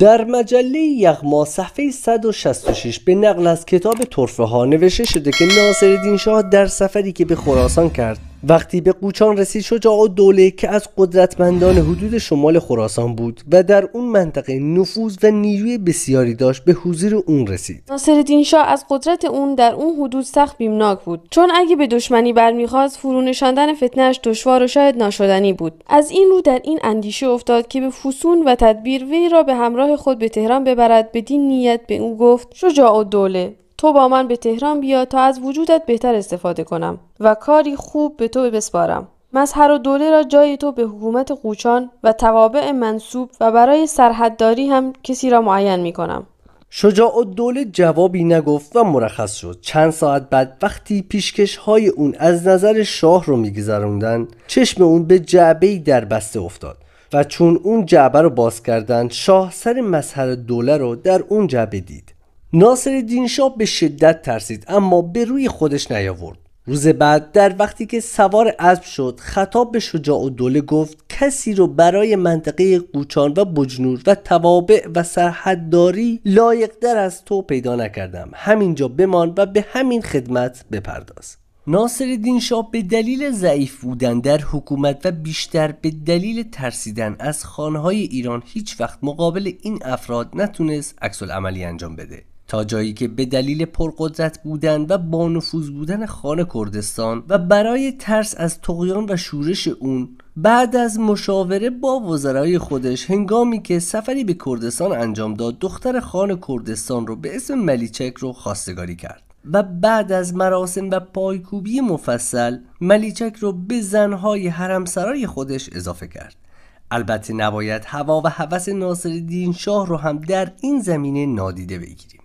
در مجله یغما صفحه 166 به نقل از کتاب طرفه ها نوشته شده که ناصرالدین شاه در سفری که به خراسان کرد وقتی به قوچان رسید شجاع دوله که از قدرتمندان حدود شمال خراسان بود و در اون منطقه نفوذ و نیروی بسیاری داشت به حضور اون رسید ناصرالدین شاه از قدرت اون در اون حدود سخت بیمناک بود چون اگه به دشمنی برمیخواست فرونشاندن شاندن فتنهش دشوار و شاید ناشدنی بود از این رو در این اندیشه افتاد که به فسون و تدبیر وی را به همراه خود به تهران ببرد بدین نیت به او گفت شجاع دوله تو با من به تهران بیا تا از وجودت بهتر استفاده کنم و کاری خوب به تو بسپارم مظهر و دوله را جای تو به حکومت قوچان و توابع منصوب و برای سرحدداری هم کسی را معین می کنم شجاع دوله جوابی نگفت و مرخص شد چند ساعت بعد وقتی پیشکش های اون از نظر شاه رو میگذروندن چشم اون به جعبه در بسته افتاد و چون اون جعبه رو باز کردند شاه سر مظهر دوله رو در اون جعبه دید ناصر شاه به شدت ترسید اما به روی خودش نیاورد روز بعد در وقتی که سوار اسب شد خطاب به شجاع و دوله گفت کسی رو برای منطقه قوچان و بجنور و توابع و سرحدداری لایق در از تو پیدا نکردم همینجا بمان و به همین خدمت بپرداز ناصر شاه به دلیل ضعیف بودن در حکومت و بیشتر به دلیل ترسیدن از خانهای ایران هیچ وقت مقابل این افراد نتونست عکس عملی انجام بده تا جایی که به دلیل پرقدرت بودن و با نفوذ بودن خان کردستان و برای ترس از تقیان و شورش اون بعد از مشاوره با وزرای خودش هنگامی که سفری به کردستان انجام داد دختر خان کردستان رو به اسم ملیچک رو خواستگاری کرد و بعد از مراسم و پایکوبی مفصل ملیچک رو به زنهای حرمسرای خودش اضافه کرد البته نباید هوا و هوس ناصر دین شاه رو هم در این زمینه نادیده بگیریم